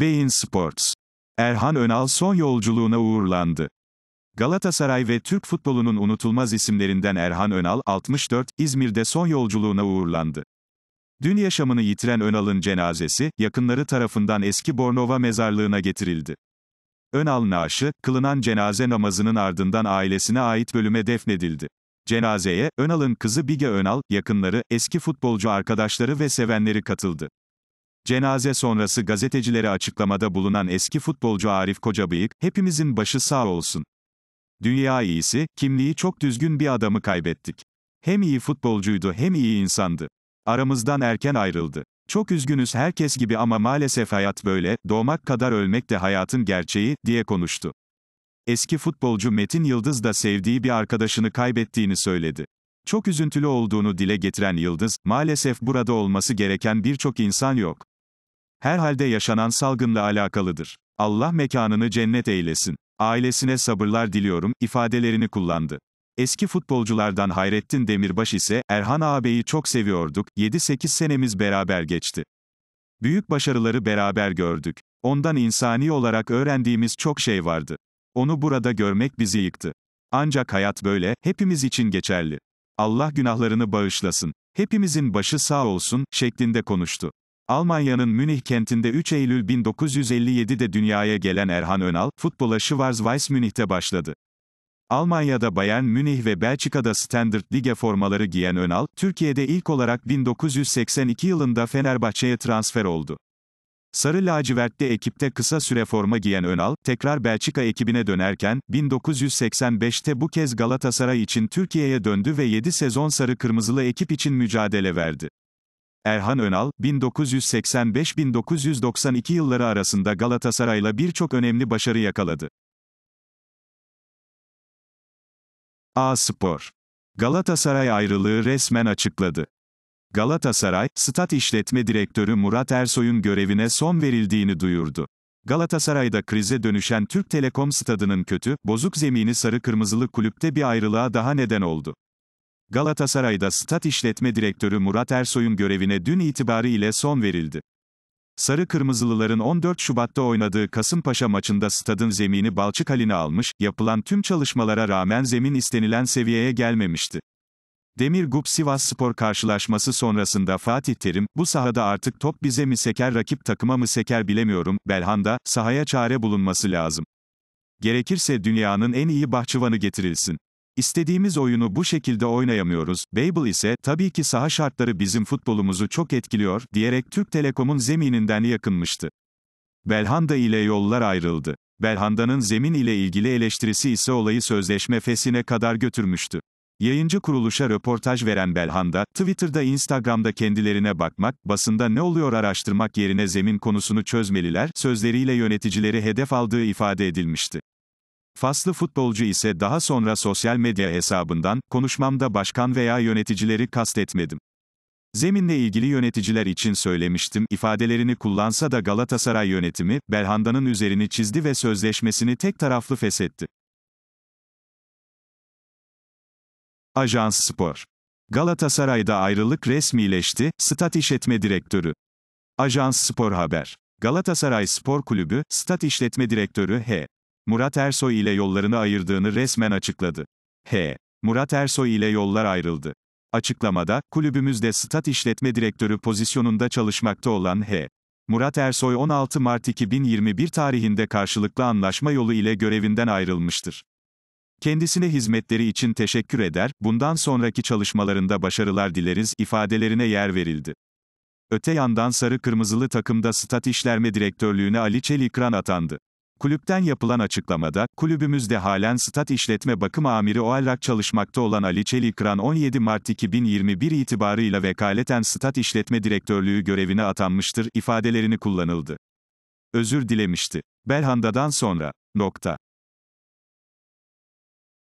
Beyin Sports. Erhan Önal son yolculuğuna uğurlandı. Galatasaray ve Türk futbolunun unutulmaz isimlerinden Erhan Önal, 64, İzmir'de son yolculuğuna uğurlandı. Dün yaşamını yitiren Önal'ın cenazesi, yakınları tarafından eski Bornova mezarlığına getirildi. Önal naaşı, kılınan cenaze namazının ardından ailesine ait bölüme defnedildi. Cenazeye, Önal'ın kızı Bige Önal, yakınları, eski futbolcu arkadaşları ve sevenleri katıldı. Cenaze sonrası gazetecilere açıklamada bulunan eski futbolcu Arif Kocabıyık, hepimizin başı sağ olsun. Dünya iyisi, kimliği çok düzgün bir adamı kaybettik. Hem iyi futbolcuydu hem iyi insandı. Aramızdan erken ayrıldı. Çok üzgünüz herkes gibi ama maalesef hayat böyle, doğmak kadar ölmek de hayatın gerçeği, diye konuştu. Eski futbolcu Metin Yıldız da sevdiği bir arkadaşını kaybettiğini söyledi. Çok üzüntülü olduğunu dile getiren Yıldız, maalesef burada olması gereken birçok insan yok herhalde yaşanan salgınla alakalıdır. Allah mekanını cennet eylesin. Ailesine sabırlar diliyorum, ifadelerini kullandı. Eski futbolculardan Hayrettin Demirbaş ise, Erhan ağabeyi çok seviyorduk, 7-8 senemiz beraber geçti. Büyük başarıları beraber gördük. Ondan insani olarak öğrendiğimiz çok şey vardı. Onu burada görmek bizi yıktı. Ancak hayat böyle, hepimiz için geçerli. Allah günahlarını bağışlasın. Hepimizin başı sağ olsun, şeklinde konuştu. Almanya'nın Münih kentinde 3 Eylül 1957'de dünyaya gelen Erhan Önal, futbola Weiss Münih'te başladı. Almanya'da Bayern Münih ve Belçika'da Standard Lige formaları giyen Önal, Türkiye'de ilk olarak 1982 yılında Fenerbahçe'ye transfer oldu. Sarı lacivertli ekipte kısa süre forma giyen Önal, tekrar Belçika ekibine dönerken, 1985'te bu kez Galatasaray için Türkiye'ye döndü ve 7 sezon sarı kırmızılı ekip için mücadele verdi. Erhan Önal, 1985-1992 yılları arasında Galatasaray'la birçok önemli başarı yakaladı. A Spor Galatasaray ayrılığı resmen açıkladı. Galatasaray, Stat işletme Direktörü Murat Ersoy'un görevine son verildiğini duyurdu. Galatasaray'da krize dönüşen Türk Telekom stadının kötü, bozuk zemini sarı kırmızılı kulüpte bir ayrılığa daha neden oldu. Galatasaray'da stat işletme direktörü Murat Ersoy'un görevine dün itibariyle son verildi. Sarı Kırmızılıların 14 Şubat'ta oynadığı Kasımpaşa maçında stadın zemini balçık haline almış, yapılan tüm çalışmalara rağmen zemin istenilen seviyeye gelmemişti. Demir Gup Sivas Spor karşılaşması sonrasında Fatih Terim, bu sahada artık top bize mi seker rakip takıma mı seker bilemiyorum, Belhanda, sahaya çare bulunması lazım. Gerekirse dünyanın en iyi bahçıvanı getirilsin. İstediğimiz oyunu bu şekilde oynayamıyoruz. Babel ise, tabii ki saha şartları bizim futbolumuzu çok etkiliyor, diyerek Türk Telekom'un zemininden yakınmıştı. Belhanda ile yollar ayrıldı. Belhanda'nın zemin ile ilgili eleştirisi ise olayı sözleşme fesine kadar götürmüştü. Yayıncı kuruluşa röportaj veren Belhanda, Twitter'da Instagram'da kendilerine bakmak, basında ne oluyor araştırmak yerine zemin konusunu çözmeliler, sözleriyle yöneticileri hedef aldığı ifade edilmişti. Faslı futbolcu ise daha sonra sosyal medya hesabından, konuşmamda başkan veya yöneticileri kastetmedim. Zeminle ilgili yöneticiler için söylemiştim ifadelerini kullansa da Galatasaray yönetimi, Belhanda'nın üzerini çizdi ve sözleşmesini tek taraflı feshetti. Ajans Spor Galatasaray'da ayrılık resmileşti, Stat İşletme Direktörü. Ajans Spor Haber Galatasaray Spor Kulübü, Stat İşletme Direktörü H. Murat Ersoy ile yollarını ayırdığını resmen açıkladı. H. Murat Ersoy ile yollar ayrıldı. Açıklamada, kulübümüzde stat işletme direktörü pozisyonunda çalışmakta olan H. Murat Ersoy 16 Mart 2021 tarihinde karşılıklı anlaşma yolu ile görevinden ayrılmıştır. Kendisine hizmetleri için teşekkür eder, bundan sonraki çalışmalarında başarılar dileriz ifadelerine yer verildi. Öte yandan sarı kırmızılı takımda stat işlerme direktörlüğüne Ali Çelikran atandı. Kulüpten yapılan açıklamada, kulübümüzde halen stat işletme bakım amiri olarak çalışmakta olan Ali Çelikran 17 Mart 2021 itibarıyla vekaleten stat işletme direktörlüğü görevine atanmıştır ifadelerini kullanıldı. Özür dilemişti. Belhanda'dan sonra. Nokta.